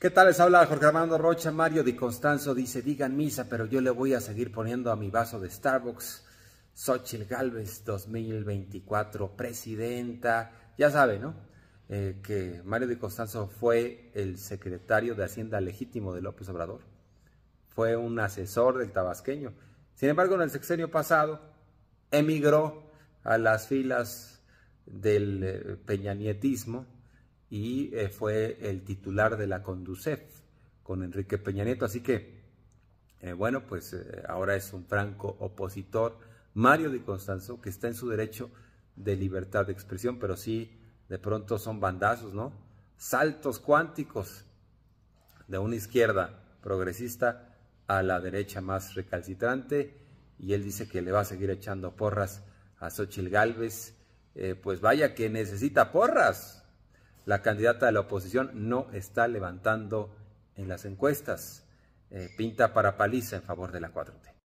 ¿Qué tal? Les habla Jorge Armando Rocha. Mario Di Constanzo dice, digan misa, pero yo le voy a seguir poniendo a mi vaso de Starbucks. Xochitl Galvez 2024, presidenta. Ya sabe, ¿no? Eh, que Mario Di Constanzo fue el secretario de Hacienda legítimo de López Obrador. Fue un asesor del tabasqueño. Sin embargo, en el sexenio pasado emigró a las filas del eh, peñanietismo y eh, fue el titular de la Conducef con Enrique Peña Nieto. Así que, eh, bueno, pues eh, ahora es un franco opositor, Mario Di Constanzo, que está en su derecho de libertad de expresión, pero sí, de pronto son bandazos, ¿no? Saltos cuánticos de una izquierda progresista a la derecha más recalcitrante, y él dice que le va a seguir echando porras a Xochil Gálvez. pues vaya que necesita porras, la candidata de la oposición no está levantando en las encuestas. Eh, pinta para paliza en favor de la 4T.